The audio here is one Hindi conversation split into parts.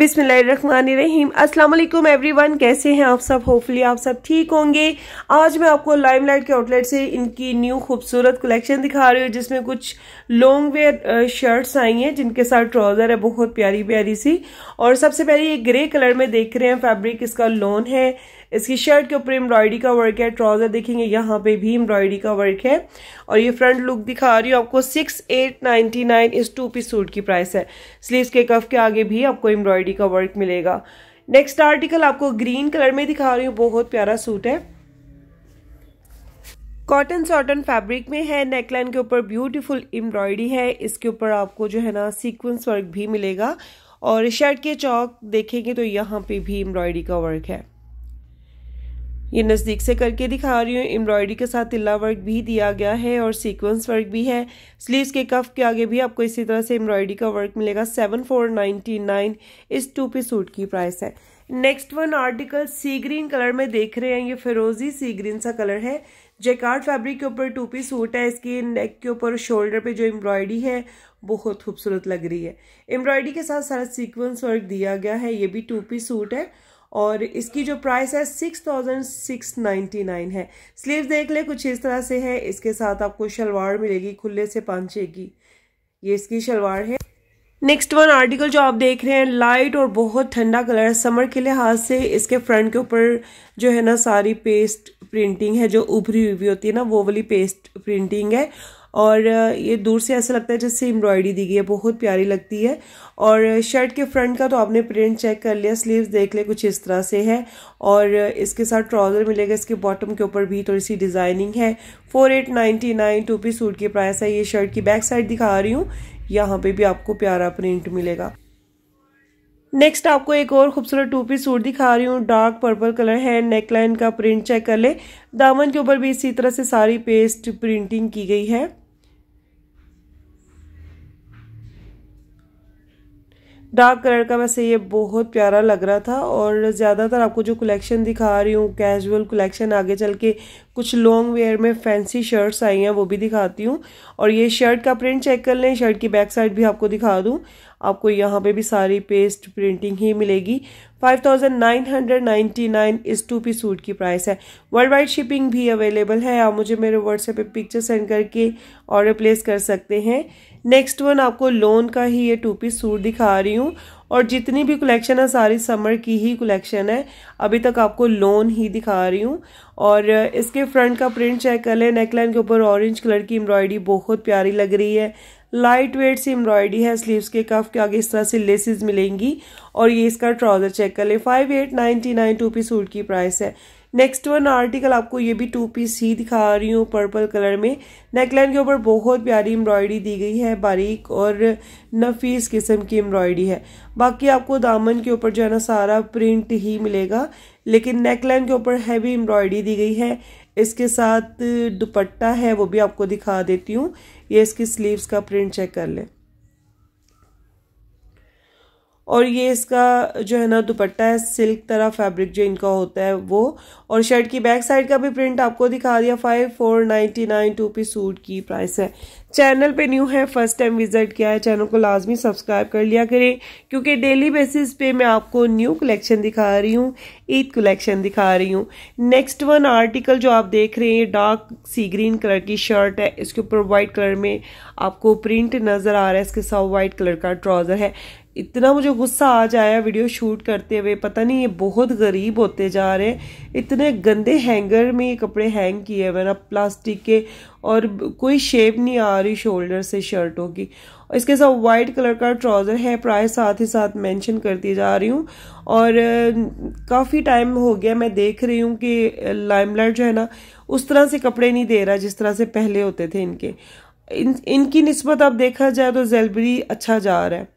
बिसमीम असलम एवरीवन कैसे हैं आप सब होपफुली आप सब ठीक होंगे आज मैं आपको लाइमलाइट के आउटलेट से इनकी न्यू खूबसूरत कलेक्शन दिखा रही हूँ जिसमें कुछ लॉन्ग वेयर शर्ट्स आई हैं जिनके साथ ट्राउज़र है बहुत प्यारी प्यारी सी और सबसे पहले ये ग्रे कलर में देख रहे हैं फैब्रिक इसका लोन है इसकी शर्ट के ऊपर एम्ब्रॉयडरी का वर्क है ट्राउजर देखेंगे यहाँ पे भी एम्ब्रॉयडरी का वर्क है और ये फ्रंट लुक दिखा रही हूँ आपको सिक्स एट नाइन्टी नाइन इस टू पीस सूट की प्राइस है स्लीव्स के कफ के आगे भी आपको एम्ब्रॉयडरी का वर्क मिलेगा नेक्स्ट आर्टिकल आपको ग्रीन कलर में दिखा रही हूँ बहुत प्यारा सूट है कॉटन सॉटन फैब्रिक में है नेकलाइन के ऊपर ब्यूटीफुल एम्ब्रॉयडरी है इसके ऊपर आपको जो है ना सीक्वेंस वर्क भी मिलेगा और शर्ट के चौक देखेंगे तो यहाँ पे भी एम्ब्रॉयडरी का वर्क है ये नज़दीक से करके दिखा रही हूँ एम्ब्रॉयडरी के साथ तिल्ला वर्क भी दिया गया है और सीक्वेंस वर्क भी है स्लीव्स के कफ के आगे भी आपको इसी तरह से एम्ब्रॉयडरी का वर्क मिलेगा सेवन फोर नाइन्टी नाइन इस टू पी सूट की प्राइस है नेक्स्ट वन आर्टिकल सी ग्रीन कलर में देख रहे हैं ये फिरोजी सी ग्रीन सा कलर है जेकार्ड फैब्रिक के ऊपर टू पी सूट है इसकी नेक के ऊपर शोल्डर पे जो एम्ब्रॉयडरी है बहुत खूबसूरत लग रही है एम्ब्रॉयडरी के साथ सारा सीक्वेंस वर्क दिया गया है ये भी टू पी सूट है और इसकी जो प्राइस है six thousand six ninety nine है स्लीव देख ले कुछ इस तरह से है इसके साथ आपको शलवार मिलेगी खुले से पांचे की ये इसकी शलवार है नेक्स्ट वन आर्टिकल जो आप देख रहे हैं लाइट और बहुत ठंडा कलर है समर के लिहाज से इसके फ्रंट के ऊपर जो है ना सारी पेस्ट प्रिंटिंग है जो उभरी हुई होती है ना वो वाली पेस्ट प्रिंटिंग है और ये दूर से ऐसा लगता है जैसे एम्ब्रॉयडरी दी गई है बहुत प्यारी लगती है और शर्ट के फ्रंट का तो आपने प्रिंट चेक कर लिया स्लीव्स देख ले कुछ इस तरह से है और इसके साथ ट्राउज़र मिलेगा इसके बॉटम के ऊपर भी थोड़ी सी डिज़ाइनिंग है four eight ninety nine two P suit की प्राइस है ये शर्ट की बैक साइड दिखा रही हूँ यहाँ पे भी आपको प्यारा प्रिंट मिलेगा नेक्स्ट आपको एक और खूबसूरत टू पीस सूट दिखा रही हूँ डार्क पर्पल कलर है नेकलाइन का प्रिंट चेक कर ले दामन के ऊपर भी इसी तरह से सारी पेस्ट प्रिंटिंग की गई है डार्क कलर का वैसे ये बहुत प्यारा लग रहा था और ज़्यादातर आपको जो कलेक्शन दिखा रही हूँ कैजुअल कलेक्शन आगे चल के कुछ लॉन्ग वेयर में फैंसी शर्ट्स आई हैं वो भी दिखाती हूँ और ये शर्ट का प्रिंट चेक कर लें शर्ट की बैक साइड भी आपको दिखा दूँ आपको यहाँ पे भी सारी पेस्ट प्रिंटिंग ही मिलेगी 5999 इस टू पी सूट की प्राइस है वर्ल्ड वाइड शिपिंग भी अवेलेबल है आप मुझे मेरे व्हाट्सएप पे पिक्चर सेंड करके ऑर्डर प्लेस कर सकते हैं नेक्स्ट वन आपको लोन का ही ये टू पी सूट दिखा रही हूँ और जितनी भी कलेक्शन है सारी समर की ही कलेक्शन है अभी तक आपको लोन ही दिखा रही हूँ और इसके फ्रंट का प्रिंट चेक कर लें नेकलाइन के ऊपर ऑरेंज कलर की एम्ब्रॉयडरी बहुत प्यारी लग रही है लाइट वेट सी एम्ब्रॉयडरी है स्लीव्स के कफ के आगे इस तरह से लेसेस मिलेंगी और ये इसका ट्राउजर चेक कर लें five eight ninety nine two P suit की प्राइस है नेक्स्ट वन आर्टिकल आपको ये भी टू पीस ही दिखा रही हूँ पर्पल कलर में नेकलाइन के ऊपर बहुत प्यारी एम्ब्रॉयडरी दी गई है बारीक और नफीस किस्म की एम्ब्रॉयडरी है बाकी आपको दामन के ऊपर जो है ना सारा प्रिंट ही मिलेगा लेकिन नेकलाइन के ऊपर हैवी एम्ब्रॉयडरी दी गई है इसके साथ दुपट्टा है वो भी आपको दिखा देती हूँ ये इसकी स्लीव्स का प्रिंट चेक कर लें और ये इसका जो है ना दुपट्टा है सिल्क तरह फैब्रिक जो इनका होता है वो और शर्ट की बैक साइड का भी प्रिंट आपको दिखा दिया five four ninety nine two P suit की प्राइस है चैनल पे न्यू है फर्स्ट टाइम विजिट किया है चैनल को लाजमी सब्सक्राइब कर लिया करें क्योंकि डेली बेसिस पे मैं आपको न्यू कलेक्शन दिखा रही हूँ ईद कलेक्शन दिखा रही हूँ नेक्स्ट वन आर्टिकल जो आप देख रहे हैं डार्क सी ग्रीन कलर की शर्ट है इसके ऊपर वाइट कलर में आपको प्रिंट नज़र आ रहा है इसके साथ वाइट कलर का ट्राउज़र है इतना मुझे गुस्सा आ जाया वीडियो शूट करते हुए पता नहीं ये बहुत गरीब होते जा रहे हैं इतने गंदे हैंगर में ये कपड़े हैंग किए हुए ना प्लास्टिक के और कोई शेप नहीं आ रही शोल्डर से शर्टों की और इसके साथ वाइट कलर का ट्राउज़र है प्राइस साथ ही साथ मेंशन करती जा रही हूँ और काफ़ी टाइम हो गया मैं देख रही हूँ कि लाइमलाइट जो है ना उस तरह से कपड़े नहीं दे रहा जिस तरह से पहले होते थे इनके इन इनकी नस्बत अब देखा जाए तो जेलबरी अच्छा जा रहा है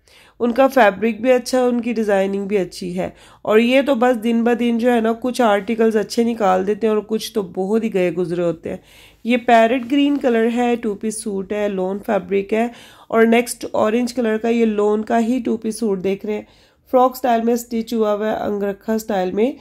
उनका फैब्रिक भी अच्छा है उनकी डिज़ाइनिंग भी अच्छी है और ये तो बस दिन ब दिन जो है ना कुछ आर्टिकल्स अच्छे निकाल देते हैं और कुछ तो बहुत ही गए गुजरे होते हैं ये पैरट ग्रीन कलर है टू पीस सूट है लोन फैब्रिक है और नेक्स्ट ऑरेंज कलर का ये लोन का ही टू पीस सूट देख रहे हैं फ्रॉक स्टाइल में स्टिच हुआ हुआ है अंगरखा स्टाइल में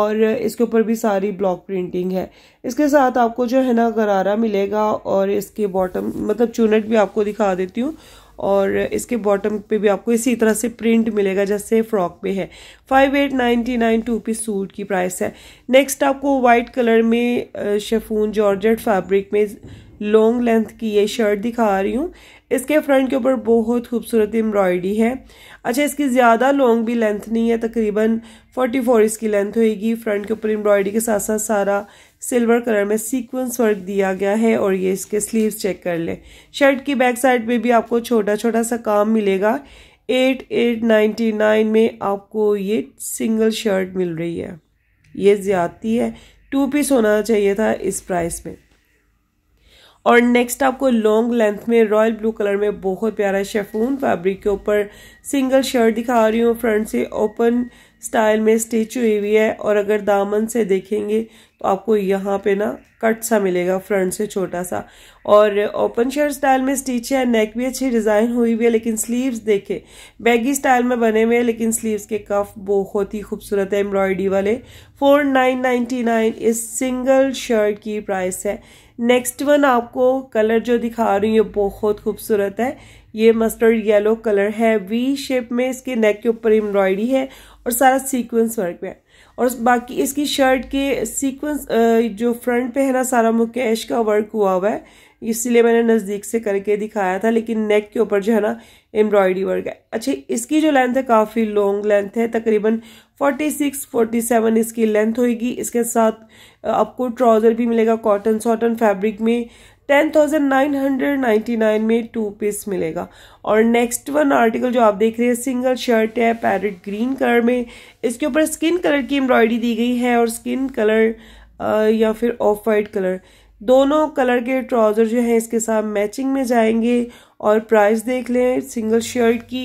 और इसके ऊपर भी सारी ब्लॉक प्रिंटिंग है इसके साथ आपको जो है ना गरारा मिलेगा और इसके बॉटम मतलब चूनट भी आपको दिखा देती हूँ और इसके बॉटम पे भी आपको इसी तरह से प्रिंट मिलेगा जैसे फ्रॉक पे है five eight ninety nine two piece suit की प्राइस है नेक्स्ट आपको वाइट कलर में शेफून जॉर्जेट फैब्रिक में लॉन्ग लेंथ की ये शर्ट दिखा रही हूँ इसके फ्रंट के ऊपर बहुत खूबसूरत एम्ब्रॉयडरी है अच्छा इसकी ज़्यादा लॉन्ग भी लेंथ नहीं है तकरीबन 44 इसकी लेंथ होएगी फ्रंट के ऊपर एम्ब्रॉयडरी के साथ साथ सारा सिल्वर कलर में सीक्वेंस वर्क दिया गया है और ये इसके स्लीव्स चेक कर ले शर्ट की बैक साइड पे भी आपको छोटा छोटा सा काम मिलेगा एट एट नाइन्टी नाइन में आपको ये सिंगल शर्ट मिल रही है ये ज़्यादती है टू पीस होना चाहिए था इस प्राइस में और नेक्स्ट आपको लॉन्ग लेंथ में रॉयल ब्लू कलर में बहुत प्यारा शेफून फैब्रिक के ऊपर सिंगल शर्ट दिखा रही हूँ फ्रंट से ओपन स्टाइल में स्टिच हुई हुई है और अगर दामन से देखेंगे तो आपको यहाँ पे ना कट सा मिलेगा फ्रंट से छोटा सा और ओपन शर्ट स्टाइल में स्टिच है नेक भी अच्छी डिज़ाइन हुई हुई है लेकिन स्लीव्स देखे बैगी स्टाइल में बने हुए हैं लेकिन स्लीव्स के कफ बहुत ही खूबसूरत है एम्ब्रॉयडरी वाले फोर नाइन नाइन्टी नाइन इस सिंगल शर्ट की प्राइस है नेक्स्ट वन आपको कलर जो दिखा रही हूँ बहुत खूबसूरत है ये मस्टर्ड येलो कलर है वी शेप में इसके नेक के ऊपर एम्ब्रॉयडरी है और सारा सीक्वेंस वर्क में और बाकी इसकी शर्ट के सीक्वेंस जो फ्रंट पे है ना सारा मुकेश का वर्क हुआ हुआ है इसलिए मैंने नज़दीक से करके दिखाया था लेकिन नेक के ऊपर जो है ना एम्ब्रॉयडरी वर्क है अच्छा इसकी जो लेंथ है काफ़ी लॉन्ग लेंथ है तकरीबन 46, 47 इसकी लेंथ होगी इसके साथ आपको ट्राउज़र भी मिलेगा कॉटन सॉटन फैब्रिक में 10,999 में टू पीस मिलेगा और नेक्स्ट वन आर्टिकल जो आप देख रहे हैं सिंगल शर्ट है पैरेट ग्रीन कलर में इसके ऊपर स्किन कलर की एम्ब्रॉयडरी दी गई है और स्किन कलर या फिर ऑफ वाइट कलर दोनों कलर के ट्राउज़र जो हैं इसके साथ मैचिंग में जाएंगे और प्राइस देख लें सिंगल शर्ट की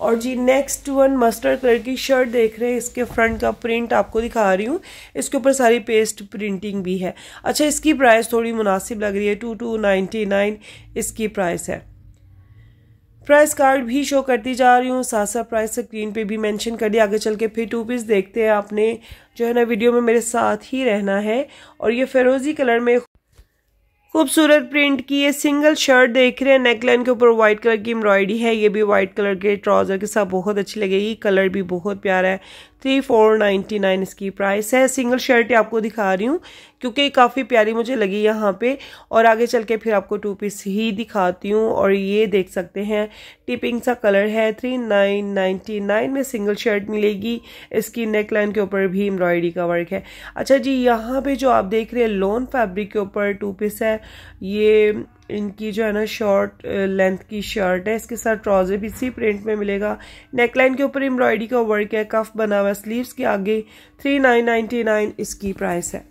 और जी नेक्स्ट वन मस्टर्ड कलर की शर्ट देख रहे हैं इसके फ्रंट का प्रिंट आपको दिखा रही हूँ इसके ऊपर सारी पेस्ट प्रिंटिंग भी है अच्छा इसकी प्राइस थोड़ी मुनासिब लग रही है टू टू नाइन्टी नाइन इसकी प्राइस है प्राइस कार्ड भी शो करती जा रही हूँ साथ साथ प्राइस स्क्रीन पे भी मेंशन कर दिया आगे चल के फिर टू पीस देखते हैं आपने जो है ना वीडियो में मेरे साथ ही रहना है और ये फिरोजी कलर में खूबसूरत प्रिंट की ये सिंगल शर्ट देख रहे हैं नेकलाइन के ऊपर व्हाइट कलर की एम्ब्रॉयडरी है ये भी व्हाइट कलर के ट्राउजर के साथ बहुत अच्छी लगेगी कलर भी बहुत प्यारा है थ्री फोर नाइन्टी नाइन इसकी प्राइस है सिंगल शर्ट आपको दिखा रही हूँ क्योंकि काफ़ी प्यारी मुझे लगी यहाँ पे और आगे चल के फिर आपको टू पीस ही दिखाती हूँ और ये देख सकते हैं टिपिंग सा कलर है थ्री नाइन नाइन्टी नाइन में सिंगल शर्ट मिलेगी इसकी नेक लाइन के ऊपर भी एम्ब्रॉयडरी का वर्क है अच्छा जी यहाँ पे जो आप देख रहे हैं लोन फैब्रिक के ऊपर टू पीस है ये इनकी जो है ना शॉर्ट लेंथ की शर्ट है इसके साथ ट्राउज़र भी इसी प्रिंट में मिलेगा नेकलाइन के ऊपर एम्ब्रॉयडरी का वर्क है कफ बना हुआ है स्लीव्स के आगे थ्री नाइन नाइनटी नाइन इसकी प्राइस है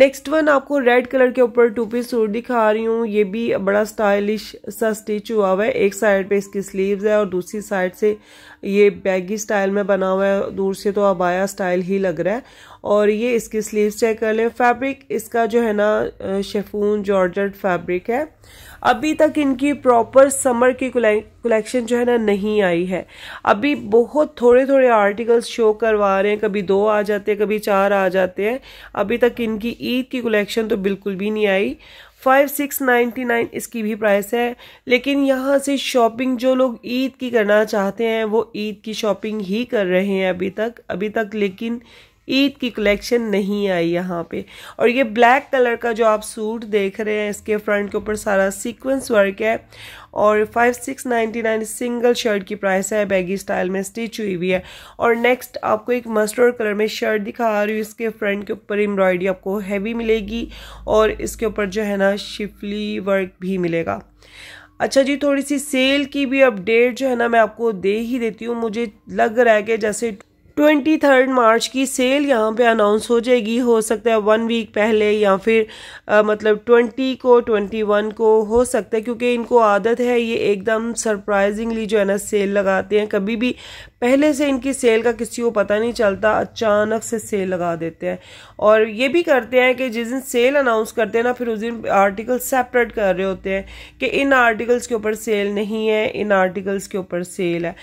नेक्स्ट वन आपको रेड कलर के ऊपर टू पीस सूट दिखा रही हूँ ये भी बड़ा स्टाइलिश सा स्टिच हुआ हुआ है एक साइड पे इसकी स्लीव्स है और दूसरी साइड से ये बैगी स्टाइल में बना हुआ है दूर से तो अबाया स्टाइल ही लग रहा है और ये इसकी स्लीव्स चेक कर लें फैब्रिक इसका जो है ना शेफून जॉर्जर्ट फैब्रिक है अभी तक इनकी प्रॉपर समर की कलेक्शन जो है ना नहीं आई है अभी बहुत थोड़े थोड़े आर्टिकल्स शो करवा रहे हैं कभी दो आ जाते हैं कभी चार आ जाते हैं अभी तक इनकी ईद की कलेक्शन तो बिल्कुल भी नहीं आई फाइव सिक्स नाइन्टी नाइन इसकी भी प्राइस है लेकिन यहाँ से शॉपिंग जो लोग ईद की करना चाहते हैं वो ईद की शॉपिंग ही कर रहे हैं अभी तक अभी तक लेकिन ईद की कलेक्शन नहीं आई यहाँ पे और ये ब्लैक कलर का जो आप सूट देख रहे हैं इसके फ्रंट के ऊपर सारा सीक्वेंस वर्क है और five six ninety nine single shirt की प्राइस है बैगी स्टाइल में स्टिच हुई हुई है और नेक्स्ट आपको एक मस्टर्ड कलर में शर्ट दिखा रही हूँ इसके फ्रंट के ऊपर एम्ब्रॉयडरी आपको हैवी मिलेगी और इसके ऊपर जो है ना शिफली वर्क भी मिलेगा अच्छा जी थोड़ी सी सेल की भी अपडेट जो है ना मैं आपको दे ही देती हूँ मुझे लग रहा है कि जैसे ट्वेंटी थर्ड मार्च की सेल यहाँ पे अनाउंस हो जाएगी हो सकता है वन वीक पहले या फिर आ, मतलब ट्वेंटी को ट्वेंटी वन को हो सकता है क्योंकि इनको आदत है ये एकदम सरप्राइजिंगली जो है ना सेल लगाते हैं कभी भी पहले से इनकी सेल का किसी को पता नहीं चलता अचानक से सेल लगा देते हैं और ये भी करते हैं कि जिस दिन सेल अनाउंस करते हैं ना फिर उस दिन आर्टिकल सेपरेट कर रहे होते हैं कि इन आर्टिकल्स के ऊपर सेल नहीं है इन आर्टिकल्स के ऊपर सेल है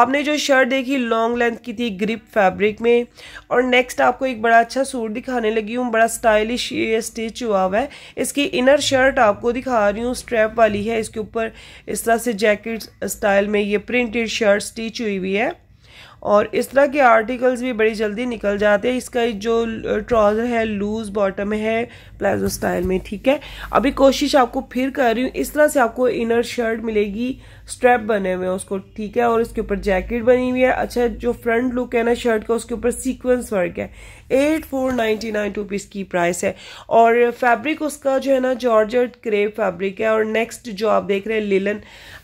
आपने जो शर्ट देखी लॉन्ग लेंथ की थी ग्रिप फैब्रिक में और नेक्स्ट आपको एक बड़ा अच्छा सूट दिखाने लगी हूँ बड़ा स्टाइलिश ये स्टिच हुआ हुआ है इसकी इनर शर्ट आपको दिखा रही हूँ स्ट्रैप वाली है इसके ऊपर इस तरह से जैकेट स्टाइल में ये प्रिंटेड शर्ट स्टिच हुई हुई है और इस तरह के आर्टिकल्स भी बड़ी जल्दी निकल जाते हैं इसका जो ट्राउज़र है लूज बॉटम है प्लाजो स्टाइल में ठीक है अभी कोशिश आपको फिर कर रही हूँ इस तरह से आपको इनर शर्ट मिलेगी स्ट्रैप बने हुए हैं उसको ठीक है और इसके ऊपर जैकेट बनी हुई है अच्छा जो फ्रंट लुक है ना शर्ट का उसके ऊपर सीक्वेंस वर्क है eight four ninety nine rupees की प्राइस है और फैब्रिक उसका जो है ना जॉर्जर्ट क्रेप फैब्रिक है और नेक्स्ट जो आप देख रहे हैं लिलन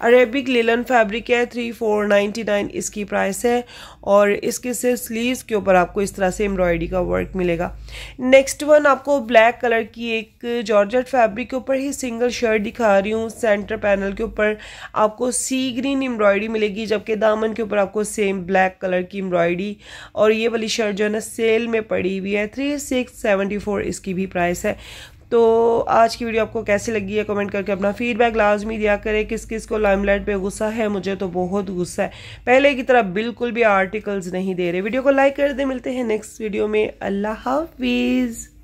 अरेबिक लिलन फैब्रिक है थ्री फोर नाइन्टी नाइन इसकी प्राइस है और इसके सिर्फ स्लीव के ऊपर आपको इस तरह से एम्ब्रॉयडरी का वर्क मिलेगा नेक्स्ट वन आपको ब्लैक कलर की एक जॉर्जर्ट फैब्रिक के ऊपर ही सिंगल शर्ट दिखा रही हूँ सेंटर पैनल के ऊपर आपको सी ग्रीन एम्ब्रॉयडरी मिलेगी जबकि दामन के ऊपर आपको सेम ब्लैक कलर की एम्ब्रॉयडरी और ये वाली शर्ट जो है ना सेल में पड़ी हुई है थ्री सिक्स सेवेंटी फोर इसकी भी प्राइस है तो आज की वीडियो आपको कैसी लगी है कमेंट करके अपना फीडबैक लाजमी दिया करें किस किस को लाइमलाइट पे गुस्सा है मुझे तो बहुत गुस्सा है पहले की तरह बिल्कुल भी आर्टिकल्स नहीं दे रहे वीडियो को लाइक कर दे मिलते हैं नेक्स्ट वीडियो में अल्लाह हाफिज़